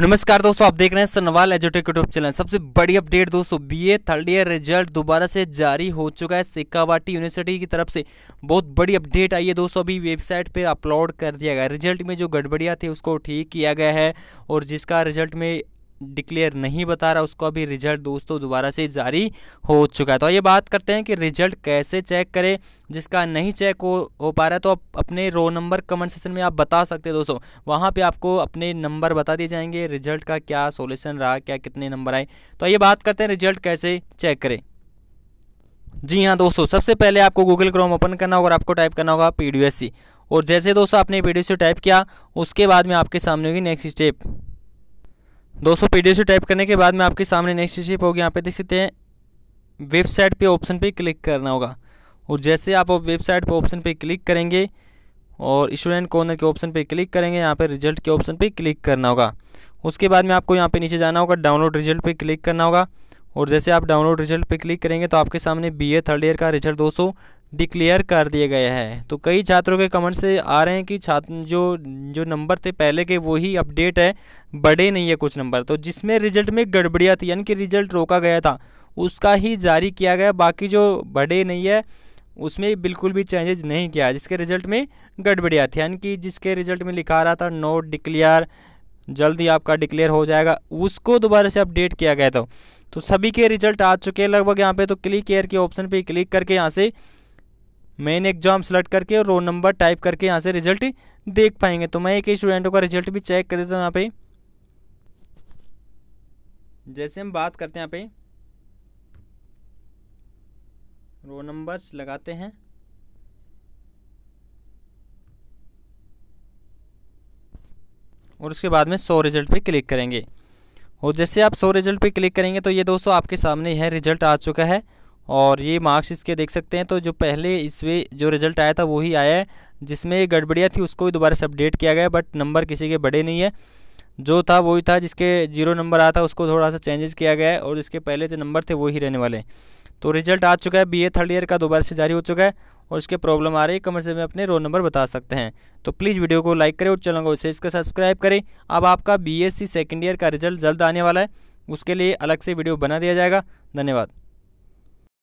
नमस्कार दोस्तों आप देख रहे हैं सनवाल एजुटेक यूट्यूब चैनल सबसे बड़ी अपडेट दोस्तों बीए थर्ड ईयर रिजल्ट दोबारा से जारी हो चुका है सिक्कावाटी यूनिवर्सिटी की तरफ से बहुत बड़ी अपडेट आई है दोस्तों अभी वेबसाइट पर अपलोड कर दिया गया रिजल्ट में जो गड़बड़ियाँ थी उसको ठीक किया गया है और जिसका रिजल्ट में डिक्लेयर नहीं बता रहा उसको अभी रिजल्ट दोस्तों दोबारा से जारी हो चुका है तो ये बात करते हैं कि रिजल्ट कैसे चेक करें जिसका नहीं चेक हो हो पा रहा है तो आप अपने रो नंबर कमेंट सेशन में आप बता सकते हैं दोस्तों वहाँ पे आपको अपने नंबर बता दिए जाएंगे रिजल्ट का क्या सोल्यूशन रहा क्या कितने नंबर आए तो ये बात करते हैं रिजल्ट कैसे चेक करें जी हाँ दोस्तों सबसे पहले आपको गूगल क्रोम ओपन करना होगा और आपको टाइप करना होगा पी और जैसे दोस्तों आपने पी टाइप किया उसके बाद में आपके सामने होगी नेक्स्ट स्टेप दोस्तों पी से टाइप करने के बाद में आपके सामने नेक्स्ट स्टेप होगी यहाँ पे देख सकते हैं वेबसाइट पे ऑप्शन पे क्लिक करना होगा और जैसे आप वेबसाइट पे ऑप्शन पे क्लिक करेंगे और स्टूडेंट कॉर्नर के ऑप्शन पे क्लिक करेंगे यहाँ पे रिजल्ट के ऑप्शन पे क्लिक करना होगा उसके बाद में आपको यहाँ पे नीचे जाना होगा डाउनलोड रिजल्ट पे क्लिक करना होगा और जैसे आप डाउनलोड रिजल्ट पे क्लिक करेंगे तो आपके सामने बी थर्ड ईयर का रिजल्ट दोस्तों डिक्लेयर कर दिए गए हैं तो कई छात्रों के कमेंट से आ रहे हैं कि छात्र जो जो नंबर थे पहले के वही अपडेट है बड़े नहीं है कुछ नंबर तो जिसमें रिजल्ट में गड़बड़ियाँ थी यानी कि रिजल्ट रोका गया था उसका ही जारी किया गया बाकी जो बड़े नहीं है उसमें बिल्कुल भी चेंजेज नहीं किया जिसके रिजल्ट में गड़बड़ियाँ थी यानी कि जिसके रिजल्ट में लिखा रहा था नोट डिक्लेयर जल्द ही आपका डिक्लेयर हो जाएगा उसको दोबारा से अपडेट किया गया था तो सभी के रिजल्ट आ चुके हैं लगभग यहाँ पे तो क्लिक एयर के ऑप्शन पे क्लिक करके यहाँ से मेन एग्जाम सेलेक्ट करके और रोल नंबर टाइप करके यहाँ से रिजल्ट देख पाएंगे तो मैं एक ही स्टूडेंटों का रिजल्ट भी चेक कर देता हूँ यहाँ पे जैसे हम बात करते हैं यहाँ पे रोल नंबर्स लगाते हैं और उसके बाद में सौ रिजल्ट पे क्लिक करेंगे और जैसे आप सौ रिजल्ट पे क्लिक करेंगे तो ये दोस्तों आपके सामने यह रिजल्ट आ चुका है और ये मार्क्स इसके देख सकते हैं तो जो पहले इसमें जो रिजल्ट आया था वही आया है जिसमें गड़बड़ियाँ थी उसको भी दोबारा से अपडेट किया गया बट नंबर किसी के बड़े नहीं है जो था वही था जिसके जीरो नंबर आया था उसको थोड़ा सा चेंजेस किया गया है और जिसके पहले जो नंबर थे वही रहने वाले तो रिजल्ट आ चुका है बी थर्ड ईयर का दोबारा से जारी हो चुका है और इसके प्रॉब्लम आ रही है कमेंट में अपने रोल नंबर बता सकते हैं तो प्लीज़ वीडियो को लाइक करें और चैनल को विशेष इसका सब्सक्राइब करें अब आपका बीएससी सेकंड ईयर का रिजल्ट जल्द आने वाला है उसके लिए अलग से वीडियो बना दिया जाएगा धन्यवाद